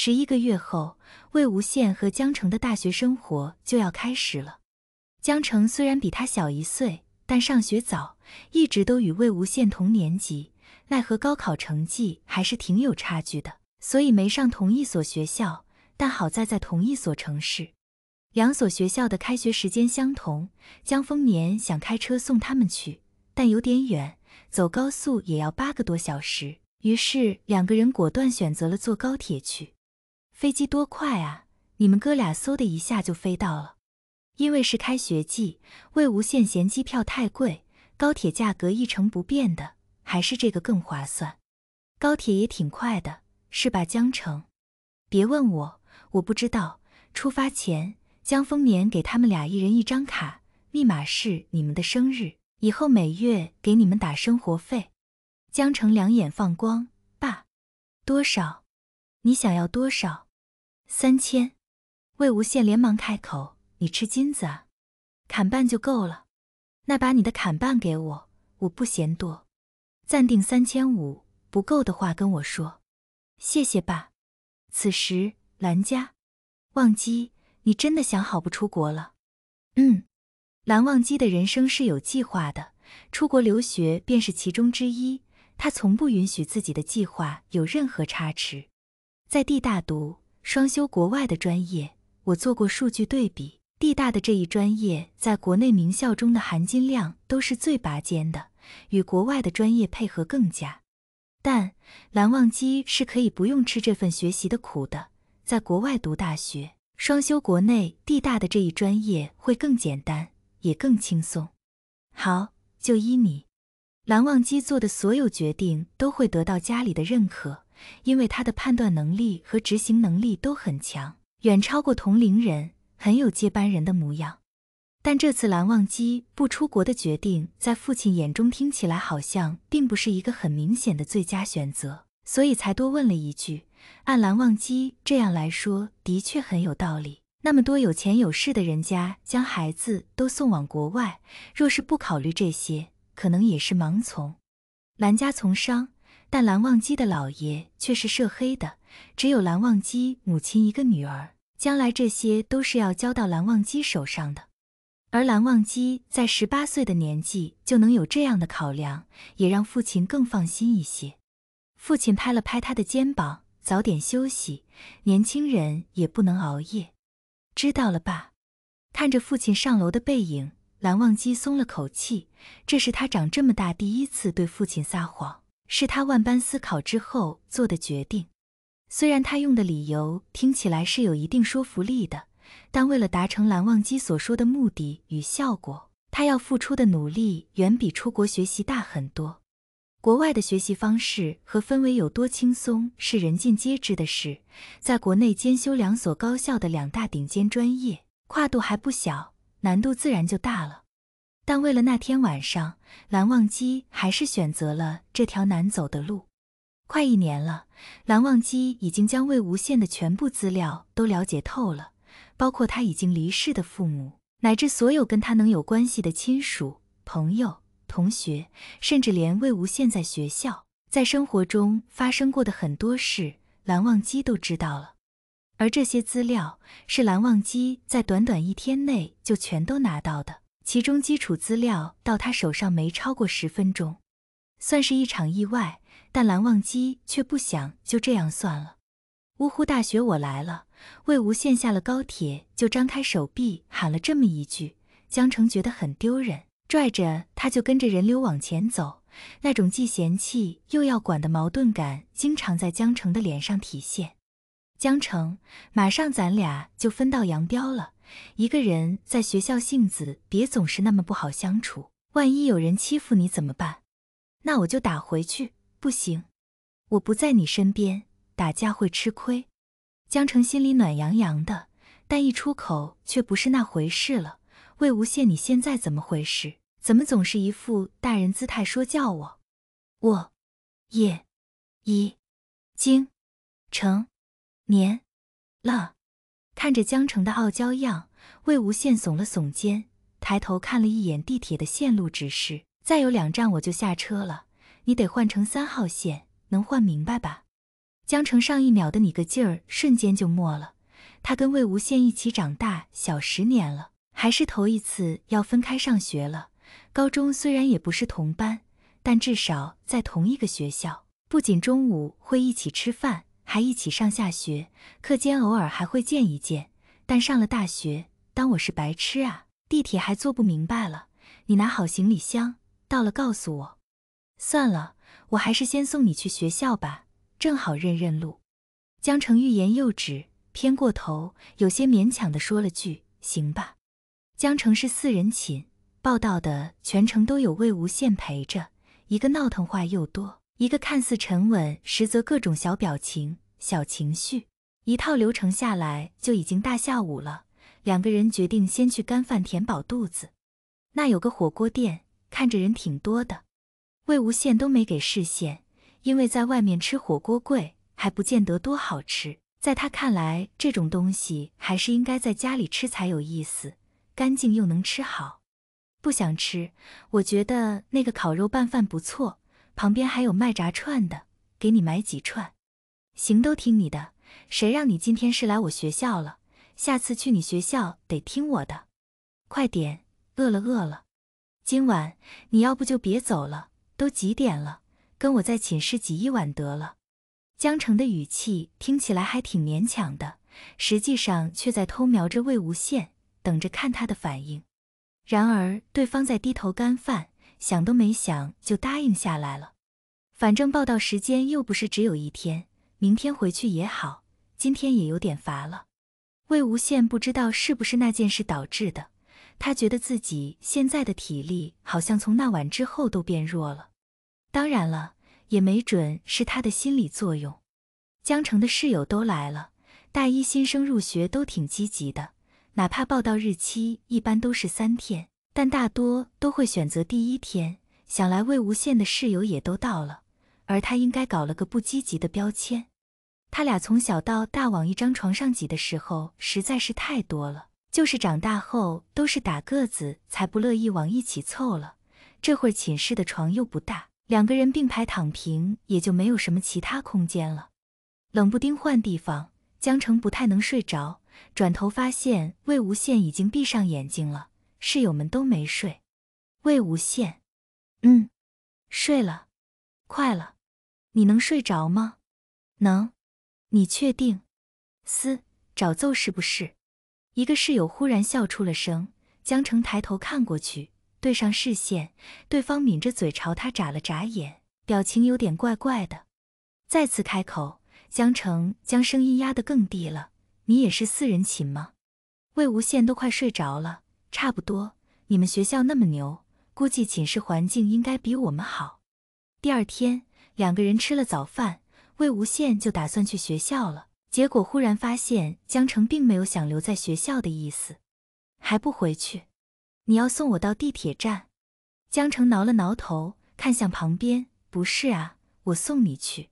十一个月后，魏无羡和江澄的大学生活就要开始了。江澄虽然比他小一岁，但上学早，一直都与魏无羡同年级，奈何高考成绩还是挺有差距的，所以没上同一所学校。但好在在同一所城市，两所学校的开学时间相同。江丰年想开车送他们去，但有点远，走高速也要八个多小时。于是两个人果断选择了坐高铁去。飞机多快啊！你们哥俩嗖的一下就飞到了。因为是开学季，魏无羡嫌机票太贵，高铁价格一成不变的，还是这个更划算。高铁也挺快的，是吧，江城？别问我，我不知道。出发前，江丰年给他们俩一人一张卡，密码是你们的生日，以后每月给你们打生活费。江城两眼放光，爸，多少？你想要多少？三千，魏无羡连忙开口：“你吃金子啊，砍半就够了。那把你的砍半给我，我不嫌多。暂定三千五，不够的话跟我说。谢谢爸。”此时，蓝家，忘机，你真的想好不出国了？嗯，蓝忘机的人生是有计划的，出国留学便是其中之一。他从不允许自己的计划有任何差池，在地大读。双修国外的专业，我做过数据对比，地大的这一专业在国内名校中的含金量都是最拔尖的，与国外的专业配合更佳。但蓝忘机是可以不用吃这份学习的苦的，在国外读大学，双修国内地大的这一专业会更简单，也更轻松。好，就依你，蓝忘机做的所有决定都会得到家里的认可。因为他的判断能力和执行能力都很强，远超过同龄人，很有接班人的模样。但这次蓝忘机不出国的决定，在父亲眼中听起来好像并不是一个很明显的最佳选择，所以才多问了一句。按蓝忘机这样来说，的确很有道理。那么多有钱有势的人家将孩子都送往国外，若是不考虑这些，可能也是盲从。蓝家从商。但蓝忘机的老爷却是涉黑的，只有蓝忘机母亲一个女儿，将来这些都是要交到蓝忘机手上的。而蓝忘机在十八岁的年纪就能有这样的考量，也让父亲更放心一些。父亲拍了拍他的肩膀：“早点休息，年轻人也不能熬夜，知道了，爸。”看着父亲上楼的背影，蓝忘机松了口气。这是他长这么大第一次对父亲撒谎。是他万般思考之后做的决定。虽然他用的理由听起来是有一定说服力的，但为了达成蓝忘机所说的目的与效果，他要付出的努力远比出国学习大很多。国外的学习方式和氛围有多轻松是人尽皆知的事，在国内兼修两所高校的两大顶尖专业，跨度还不小，难度自然就大了。但为了那天晚上，蓝忘机还是选择了这条难走的路。快一年了，蓝忘机已经将魏无羡的全部资料都了解透了，包括他已经离世的父母，乃至所有跟他能有关系的亲属、朋友、同学，甚至连魏无羡在学校、在生活中发生过的很多事，蓝忘机都知道了。而这些资料是蓝忘机在短短一天内就全都拿到的。其中基础资料到他手上没超过十分钟，算是一场意外，但蓝忘机却不想就这样算了。呜呼，大学我来了！魏无羡下了高铁就张开手臂喊了这么一句。江澄觉得很丢人，拽着他就跟着人流往前走，那种既嫌弃又要管的矛盾感经常在江澄的脸上体现。江城，马上咱俩就分道扬镳了。一个人在学校，性子别总是那么不好相处。万一有人欺负你怎么办？那我就打回去。不行，我不在你身边，打架会吃亏。江城心里暖洋洋的，但一出口却不是那回事了。魏无羡，你现在怎么回事？怎么总是一副大人姿态说教我？我叶一经，成。年了，看着江城的傲娇样，魏无羡耸了耸肩，抬头看了一眼地铁的线路指示，再有两站我就下车了，你得换乘三号线，能换明白吧？江城上一秒的你个劲儿，瞬间就没了。他跟魏无羡一起长大小十年了，还是头一次要分开上学了。高中虽然也不是同班，但至少在同一个学校，不仅中午会一起吃饭。还一起上下学，课间偶尔还会见一见。但上了大学，当我是白痴啊！地铁还坐不明白了。你拿好行李箱，到了告诉我。算了，我还是先送你去学校吧，正好认认路。江城欲言又止，偏过头，有些勉强地说了句：“行吧。”江城是四人寝，报道的全程都有魏无羡陪着，一个闹腾话又多。一个看似沉稳，实则各种小表情、小情绪，一套流程下来就已经大下午了。两个人决定先去干饭填饱肚子。那有个火锅店，看着人挺多的。魏无羡都没给视线，因为在外面吃火锅贵，还不见得多好吃。在他看来，这种东西还是应该在家里吃才有意思，干净又能吃好。不想吃，我觉得那个烤肉拌饭不错。旁边还有卖炸串的，给你买几串，行都听你的。谁让你今天是来我学校了？下次去你学校得听我的。快点，饿了饿了。今晚你要不就别走了，都几点了，跟我在寝室挤一晚得了。江澄的语气听起来还挺勉强的，实际上却在偷瞄着魏无羡，等着看他的反应。然而对方在低头干饭。想都没想就答应下来了，反正报到时间又不是只有一天，明天回去也好，今天也有点乏了。魏无羡不知道是不是那件事导致的，他觉得自己现在的体力好像从那晚之后都变弱了。当然了，也没准是他的心理作用。江城的室友都来了，大一新生入学都挺积极的，哪怕报到日期一般都是三天。但大多都会选择第一天。想来魏无羡的室友也都到了，而他应该搞了个不积极的标签。他俩从小到大往一张床上挤的时候实在是太多了，就是长大后都是打个子才不乐意往一起凑了。这会儿寝室的床又不大，两个人并排躺平也就没有什么其他空间了。冷不丁换地方，江澄不太能睡着，转头发现魏无羡已经闭上眼睛了。室友们都没睡，魏无羡，嗯，睡了，快了，你能睡着吗？能，你确定？嘶，找揍是不是？一个室友忽然笑出了声，江澄抬头看过去，对上视线，对方抿着嘴朝他眨了眨眼，表情有点怪怪的。再次开口，江澄将声音压得更低了：“你也是四人寝吗？”魏无羡都快睡着了。差不多，你们学校那么牛，估计寝室环境应该比我们好。第二天，两个人吃了早饭，魏无羡就打算去学校了。结果忽然发现江澄并没有想留在学校的意思，还不回去？你要送我到地铁站？江澄挠了挠头，看向旁边，不是啊，我送你去。